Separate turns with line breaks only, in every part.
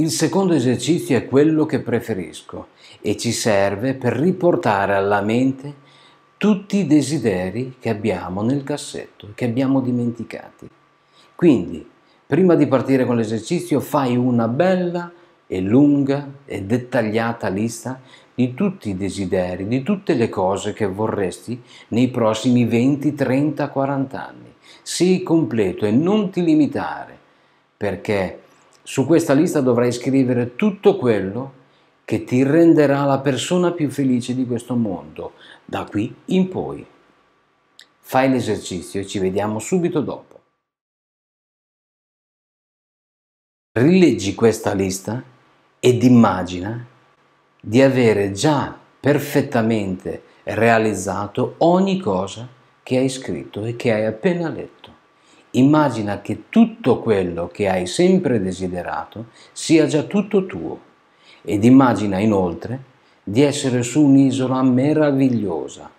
Il secondo esercizio è quello che preferisco e ci serve per riportare alla mente tutti i desideri che abbiamo nel cassetto, che abbiamo dimenticati. Quindi, prima di partire con l'esercizio, fai una bella e lunga e dettagliata lista di tutti i desideri, di tutte le cose che vorresti nei prossimi 20, 30, 40 anni. Sii completo e non ti limitare, perché su questa lista dovrai scrivere tutto quello che ti renderà la persona più felice di questo mondo, da qui in poi. Fai l'esercizio e ci vediamo subito dopo. Rileggi questa lista ed immagina di avere già perfettamente realizzato ogni cosa che hai scritto e che hai appena letto immagina che tutto quello che hai sempre desiderato sia già tutto tuo ed immagina inoltre di essere su un'isola meravigliosa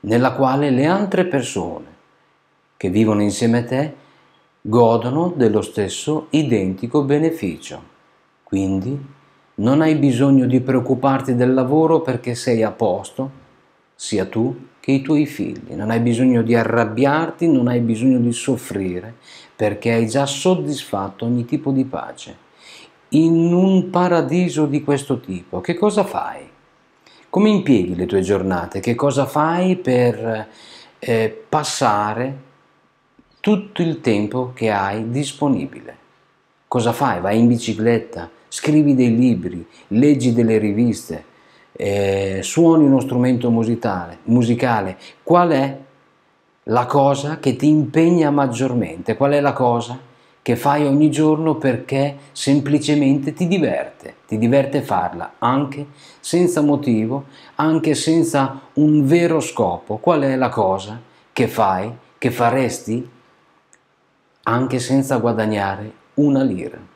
nella quale le altre persone che vivono insieme a te godono dello stesso identico beneficio. Quindi non hai bisogno di preoccuparti del lavoro perché sei a posto sia tu che i tuoi figli. Non hai bisogno di arrabbiarti, non hai bisogno di soffrire, perché hai già soddisfatto ogni tipo di pace. In un paradiso di questo tipo, che cosa fai? Come impieghi le tue giornate? Che cosa fai per eh, passare tutto il tempo che hai disponibile? Cosa fai? Vai in bicicletta, scrivi dei libri, leggi delle riviste, eh, suoni uno strumento musicale, musicale, qual è la cosa che ti impegna maggiormente, qual è la cosa che fai ogni giorno perché semplicemente ti diverte, ti diverte farla, anche senza motivo, anche senza un vero scopo, qual è la cosa che fai, che faresti anche senza guadagnare una lira.